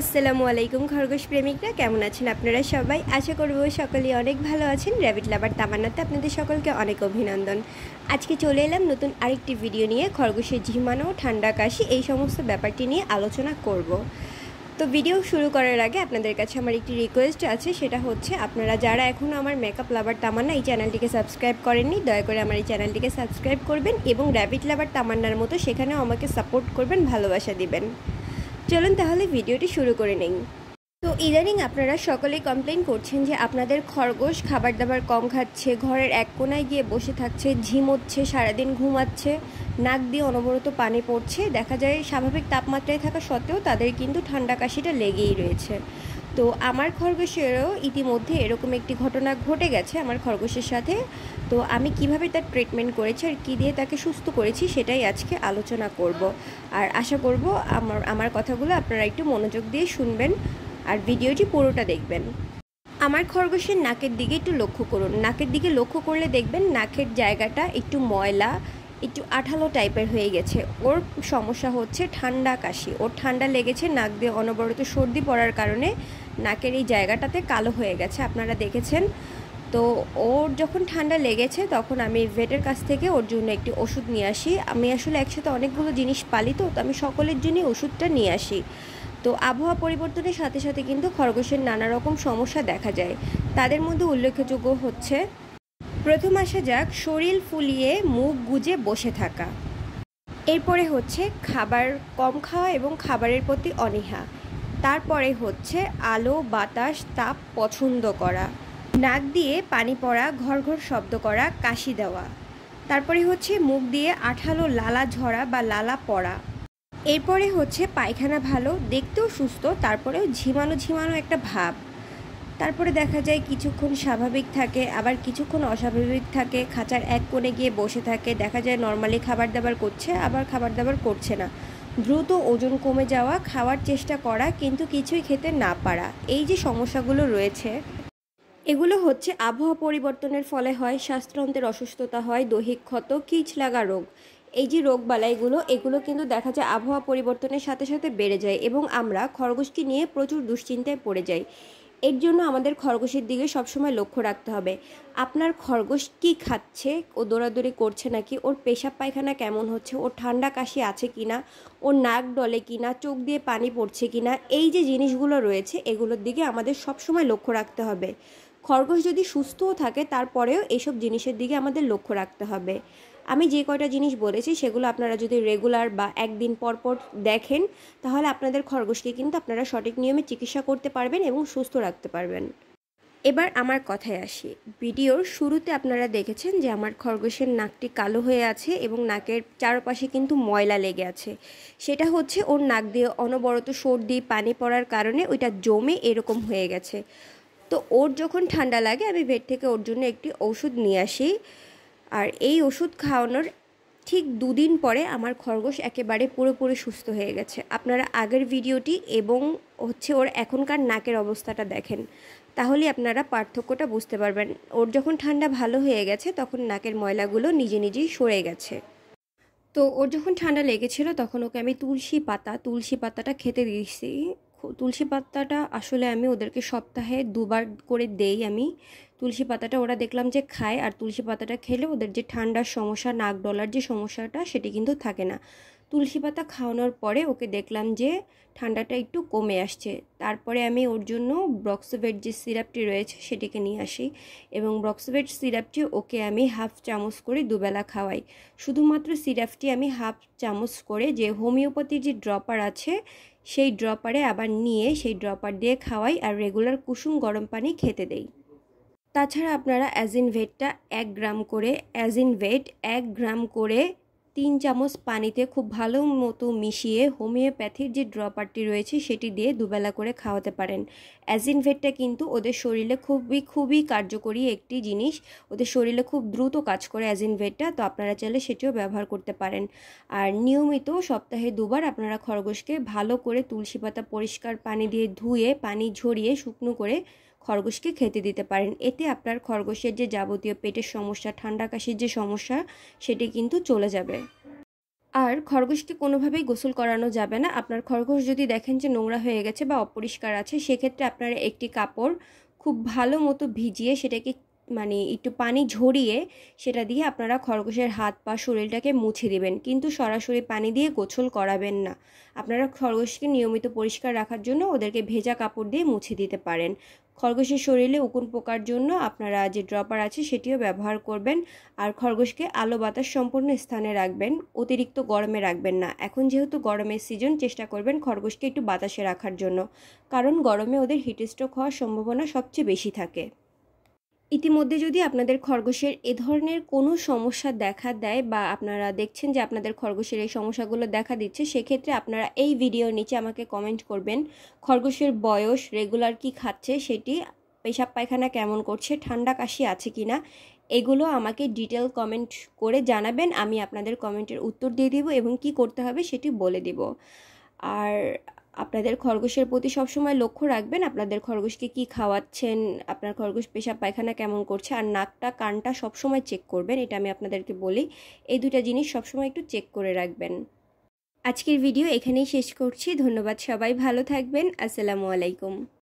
আসসালামু আলাইকুম খরগোশ প্রেমিকরা কেমন আছেন আপনারা সবাই আশা করব সকলেই অনেক ভালো আছেন র্যাবিট লাভার তামান্নাতে আপনাদের সকলকে অনেক অভিনন্দন আজকে চলে এলাম নতুন আরেকটি ভিডিও নিয়ে খরগোশের ঝিমানো ঠান্ডা কাশি এই সমস্ত ব্যাপারটি নিয়ে আলোচনা করব তো ভিডিও শুরু করার আগে আপনাদের কাছে আমার একটি রিকোয়েস্ট আছে সেটা হচ্ছে আপনারা যারা এখনও আমার মেকআপ লাভার তামান্না এই চ্যানেলটিকে সাবস্ক্রাইব করেননি দয়া করে আমার এই চ্যানেলটিকে সাবস্ক্রাইব করবেন এবং র্যাবিট লাভার তামান্নার মতো সেখানেও আমাকে সাপোর্ট করবেন ভালোবাসা দিবেন চলুন তাহলে ভিডিওটি শুরু করে নিন তো ইদানিং আপনারা সকলেই কমপ্লেন করছেন যে আপনাদের খরগোশ খাবার দাবার কম খাচ্ছে ঘরের এক কোনায় গিয়ে বসে থাকছে ঝিমোচ্ছে সারাদিন ঘুমাচ্ছে নাক দিয়ে অনবরত পানি পড়ছে দেখা যায় স্বাভাবিক তাপমাত্রায় থাকা সত্ত্বেও তাদের কিন্তু ঠান্ডা কাশিটা লেগেই রয়েছে তো আমার খরগোশেরও ইতিমধ্যে এরকম একটি ঘটনা ঘটে গেছে আমার খরগোশের সাথে তো আমি কিভাবে তার ট্রিটমেন্ট করেছি আর কী দিয়ে তাকে সুস্থ করেছি সেটাই আজকে আলোচনা করব আর আশা করব আমার আমার কথাগুলো আপনারা একটু মনোযোগ দিয়ে শুনবেন আর ভিডিওটি পুরোটা দেখবেন আমার খরগোশের নাকের দিকে একটু লক্ষ্য করুন নাকের দিকে লক্ষ্য করলে দেখবেন নাকের জায়গাটা একটু ময়লা একটু আঠালো টাইপের হয়ে গেছে ওর সমস্যা হচ্ছে ঠান্ডা কাশি ওর ঠান্ডা লেগেছে নাক দিয়ে অনবরত সর্দি পড়ার কারণে নাকের এই জায়গাটাতে কালো হয়ে গেছে আপনারা দেখেছেন তো ওর যখন ঠান্ডা লেগেছে তখন আমি ভেটের কাছ থেকে ওর জন্য একটি ওষুধ নিয়ে আসি আমি আসলে একসাথে অনেকগুলো জিনিস পালি তো আমি সকলের জন্যই ওষুধটা নিয়ে আসি তো আবহাওয়া পরিবর্তনের সাথে সাথে কিন্তু খরগোশের নানা রকম সমস্যা দেখা যায় তাদের মধ্যে উল্লেখযোগ্য হচ্ছে প্রথম আসা যাক শরীর ফুলিয়ে মুখ গুজে বসে থাকা এরপরে হচ্ছে খাবার কম খাওয়া এবং খাবারের প্রতি অনীহা তারপরে হচ্ছে আলো বাতাস তাপ পছন্দ করা নাক দিয়ে পানি পড়া ঘর ঘর শব্দ করা কাশি দেওয়া তারপরে হচ্ছে মুখ দিয়ে আঠালো লালা ঝরা বা লালা পড়া এরপরে হচ্ছে পায়খানা ভালো দেখতেও সুস্থ তারপরেও ঝিমানো ঝিমানো একটা ভাব তারপরে দেখা যায় কিছুক্ষণ স্বাভাবিক থাকে আবার কিছুক্ষণ অস্বাভাবিক থাকে খাঁচার এক কোণে গিয়ে বসে থাকে দেখা যায় নর্মালি খাবার দাবার করছে আবার খাবার দাবার করছে না দ্রুত ওজন কমে যাওয়া খাওয়ার চেষ্টা করা কিন্তু কিছুই খেতে না পারা এই যে সমস্যাগুলো রয়েছে এগুলো হচ্ছে আবহাওয়া পরিবর্তনের ফলে হয় শ্বাসতন্ত্রের অসুস্থতা হয় দৈহিক ক্ষত কিচ লাগা রোগ এই যে রোগবালাইগুলো এগুলো কিন্তু দেখা যায় আবহাওয়া পরিবর্তনের সাথে সাথে বেড়ে যায় এবং আমরা খরগোশকে নিয়ে প্রচুর দুশ্চিন্তায় পড়ে যাই এর জন্য আমাদের খরগোশের দিকে সবসময় লক্ষ্য রাখতে হবে আপনার খরগোশ কি খাচ্ছে ও দৌড়াদৌড়ি করছে নাকি ওর পেশাব পায়খানা কেমন হচ্ছে ওর ঠান্ডা কাশি আছে কি না ওর নাক ডলে কি না চোখ দিয়ে পানি পড়ছে কি না এই যে জিনিসগুলো রয়েছে এগুলোর দিকে আমাদের সবসময় লক্ষ্য রাখতে হবে খরগোশ যদি সুস্থও থাকে তারপরেও এইসব জিনিসের দিকে আমাদের লক্ষ্য রাখতে হবে আমি যে কয়টা জিনিস বলেছি সেগুলো আপনারা যদি রেগুলার বা একদিন পর পর দেখেন তাহলে আপনাদের খরগোশকে কিন্তু আপনারা সঠিক নিয়মে চিকিৎসা করতে পারবেন এবং সুস্থ রাখতে পারবেন এবার আমার কথায় আসি ভিডিওর শুরুতে আপনারা দেখেছেন যে আমার খরগোশের নাকটি কালো হয়ে আছে এবং নাকের চারপাশে কিন্তু ময়লা লেগে আছে সেটা হচ্ছে ওর নাক দিয়ে অনবরত সর্দি পানি পড়ার কারণে ওইটা জমে এরকম হয়ে গেছে তো ওর যখন ঠান্ডা লাগে আমি ভেট থেকে ওর জন্য একটি ওষুধ নিয়ে আসি আর এই ওষুধ খাওয়ানোর ঠিক দুদিন পরে আমার খরগোশ একেবারে পুরোপুরি সুস্থ হয়ে গেছে আপনারা আগের ভিডিওটি এবং হচ্ছে ওর এখনকার নাকের অবস্থাটা দেখেন তাহলে আপনারা পার্থক্যটা বুঝতে পারবেন ওর যখন ঠান্ডা ভালো হয়ে গেছে তখন নাকের ময়লাগুলো নিজে নিজেই সরে গেছে তো ওর যখন ঠান্ডা লেগেছিল তখন ওকে আমি তুলসী পাতা তুলসী পাতাটা খেতে দিয়েছি তুলসী পাতাটা আসলে আমি ওদেরকে সপ্তাহে দুবার করে দেই আমি তুলসী পাতাটা ওরা দেখলাম যে খায় আর তুলসী পাতাটা খেলে ওদের যে ঠান্ডার সমস্যা নাক ডলার যে সমস্যাটা সেটি কিন্তু থাকে না তুলসী পাতা খাওয়ানোর পরে ওকে দেখলাম যে ঠান্ডাটা একটু কমে আসছে তারপরে আমি ওর জন্য ব্রক্সোভেট যে সিরাপটি রয়েছে সেটিকে নিয়ে আসি এবং ব্রক্সোভেট সিরাপটি ওকে আমি হাফ চামচ করে দুবেলা খাওয়াই শুধুমাত্র সিরাপটি আমি হাফ চামচ করে যে হোমিওপ্যাথির যে ড্রপার আছে সেই ড্রপারে আবার নিয়ে সেই ড্রপার দিয়ে খাওয়াই আর রেগুলার কুসুম গরম পানি খেতে দেই তাছাড়া আপনারা অ্যাজিনভেটটা এক গ্রাম করে অ্যাজিনভেট এক গ্রাম করে তিন চামচ পানিতে খুব ভালো মতো মিশিয়ে হোমিওপ্যাথির যে ড্রপারটি রয়েছে সেটি দিয়ে দুবেলা করে খাওয়াতে পারেন অ্যাজিনভেটটা কিন্তু ওদের শরীরে খুবই খুবই কার্যকরী একটি জিনিস ওদের শরীরে খুব দ্রুত কাজ করে অ্যাজিনভেটটা তো আপনারা চাইলে সেটিও ব্যবহার করতে পারেন আর নিয়মিত সপ্তাহে দুবার আপনারা খরগোশকে ভালো করে তুলসী পাতা পরিষ্কার পানি দিয়ে ধুয়ে পানি ঝরিয়ে শুকনো করে খরগোশকে খেতে দিতে পারেন এতে আপনার খরগোশের যে যাবতীয় পেটের সমস্যা ঠান্ডা কাশির যে সমস্যা সেটি কিন্তু চলে যাবে আর খরগোশকে কোনোভাবেই গোসল করানো যাবে না আপনার খরগোশ যদি দেখেন যে নোংরা হয়ে গেছে বা অপরিষ্কার আছে সেক্ষেত্রে আপনারা একটি কাপড় খুব ভালো মতো ভিজিয়ে সেটাকে মানে একটু পানি ঝরিয়ে সেটা দিয়ে আপনারা খরগোশের হাত পা শরীরটাকে মুছে দিবেন কিন্তু সরাসরি পানি দিয়ে গোছল করাবেন না আপনারা খরগোশকে নিয়মিত পরিষ্কার রাখার জন্য ওদেরকে ভেজা কাপড় দিয়ে মুছে দিতে পারেন খরগোশের শরীরে উকুন পোকার জন্য আপনারা যে ড্রপার আছে সেটিও ব্যবহার করবেন আর খরগোশকে আলো বাতাস সম্পূর্ণ স্থানে রাখবেন অতিরিক্ত গরমে রাখবেন না এখন যেহেতু গরমের সিজন চেষ্টা করবেন খরগোশকে একটু বাতাসে রাখার জন্য কারণ গরমে ওদের হিটস্ট্রোক হওয়ার সম্ভাবনা সবচেয়ে বেশি থাকে ইতিমধ্যে যদি আপনাদের খরগোশের এ ধরনের কোনো সমস্যা দেখা দেয় বা আপনারা দেখছেন যে আপনাদের খরগোশের এই সমস্যাগুলো দেখা দিচ্ছে সেক্ষেত্রে আপনারা এই ভিডিওর নিচে আমাকে কমেন্ট করবেন খরগোশের বয়স রেগুলার কি খাচ্ছে সেটি পেশাব পায়খানা কেমন করছে ঠান্ডা কাশি আছে কি না এগুলো আমাকে ডিটেল কমেন্ট করে জানাবেন আমি আপনাদের কমেন্টের উত্তর দিয়ে দিব এবং কি করতে হবে সেটি বলে দিব আর আপনাদের খরগোশের প্রতি সবসময় লক্ষ্য রাখবেন আপনাদের খরগোশকে কি খাওয়াচ্ছেন আপনার খরগোশ পেশাব পায়খানা কেমন করছে আর নাকটা কানটা সবসময় চেক করবেন এটা আমি আপনাদেরকে বলি এই দুটা জিনিস সবসময় একটু চেক করে রাখবেন আজকের ভিডিও এখানেই শেষ করছি ধন্যবাদ সবাই ভালো থাকবেন আসসালামু আলাইকুম